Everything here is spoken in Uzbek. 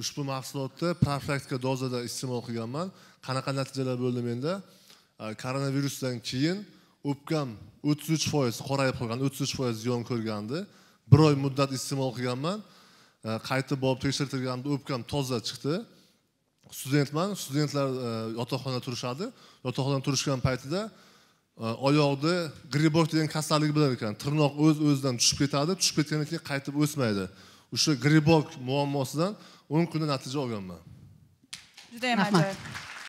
ushbu mahsulotni profilaktika dozada iste'mol qilganman qanaqa natijalar bo'ldi menda koronavirusdan keyin o'pkam o'ttiz uch foiz qorayib qolgan o'ttiz uch foiz ziyon ko'rgandi bir oy muddat iste'mol qilganman qaytib borib tekshirtirganimda o'pkam toza chiqdi studentman studentlar yotoqxonada turishadi yotoqxonadan turishgan paytida oyoqni gribok degan kasallik bilan ekan tirnoq o'z o'zidan tushib ketadi tushib ketgandan keyin qaytib o'smaydi o'sha gribok muammosidan o'n kunda natija olganman judayam ajoyib